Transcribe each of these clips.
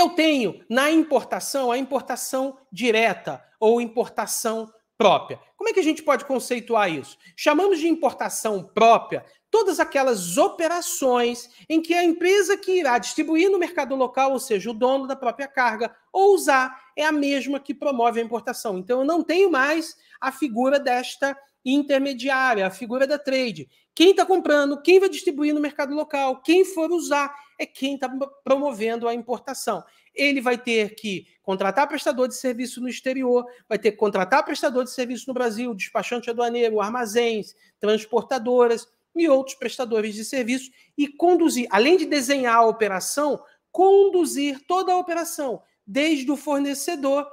Eu tenho na importação a importação direta ou importação própria. Como é que a gente pode conceituar isso? Chamamos de importação própria todas aquelas operações em que a empresa que irá distribuir no mercado local, ou seja, o dono da própria carga, ou usar, é a mesma que promove a importação. Então, eu não tenho mais a figura desta intermediária, a figura da trade. Quem está comprando, quem vai distribuir no mercado local, quem for usar, é quem está promovendo a importação. Ele vai ter que contratar prestador de serviço no exterior, vai ter que contratar prestador de serviço no Brasil, despachante aduaneiro, armazéns, transportadoras e outros prestadores de serviço e conduzir, além de desenhar a operação, conduzir toda a operação, desde o fornecedor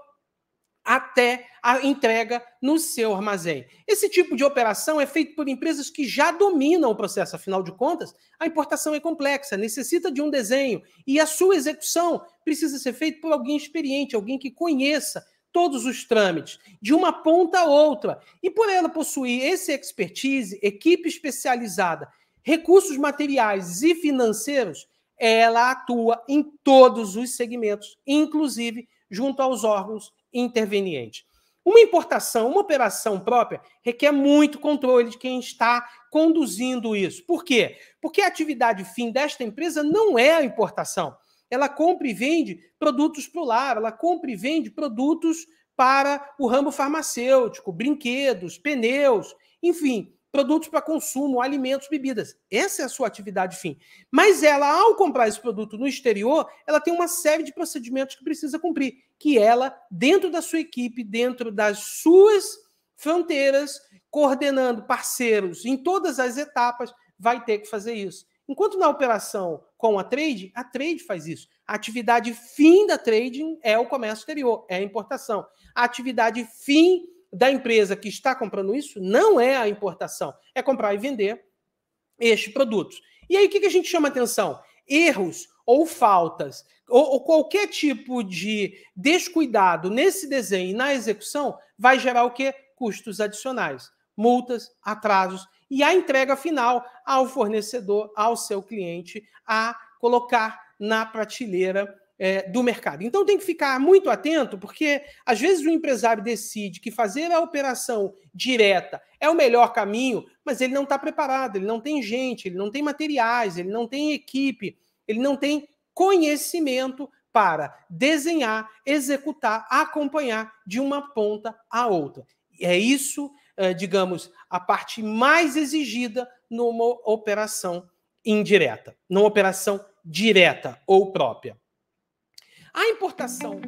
até a entrega no seu armazém. Esse tipo de operação é feito por empresas que já dominam o processo, afinal de contas, a importação é complexa, necessita de um desenho e a sua execução precisa ser feita por alguém experiente, alguém que conheça todos os trâmites, de uma ponta a outra. E por ela possuir esse expertise, equipe especializada, recursos materiais e financeiros, ela atua em todos os segmentos, inclusive junto aos órgãos intervenientes. Uma importação, uma operação própria, requer muito controle de quem está conduzindo isso. Por quê? Porque a atividade fim desta empresa não é a importação. Ela compra e vende produtos para o lar, ela compra e vende produtos para o ramo farmacêutico, brinquedos, pneus, enfim, produtos para consumo, alimentos, bebidas. Essa é a sua atividade fim. Mas ela, ao comprar esse produto no exterior, ela tem uma série de procedimentos que precisa cumprir, que ela, dentro da sua equipe, dentro das suas fronteiras, coordenando parceiros em todas as etapas, vai ter que fazer isso. Enquanto na operação com a trade, a trade faz isso. A atividade fim da trading é o comércio exterior, é a importação. A atividade fim da empresa que está comprando isso não é a importação, é comprar e vender este produto. E aí o que, a gente chama atenção? Erros ou faltas, ou, ou, qualquer tipo de descuidado nesse desenho e na execução, vai gerar o que? Custos adicionais, multas, atrasos e a entrega final ao fornecedor, ao seu cliente, a colocar na prateleira é, do mercado. Então tem que ficar muito atento, porque às vezes o empresário decide que fazer a operação direta é o melhor caminho, mas ele não está preparado, ele não tem gente, ele não tem materiais, ele não tem equipe, ele não tem conhecimento para desenhar, executar, acompanhar de uma ponta a outra. É isso, é, digamos, a parte mais exigida numa operação indireta, numa operação direta ou própria. A importação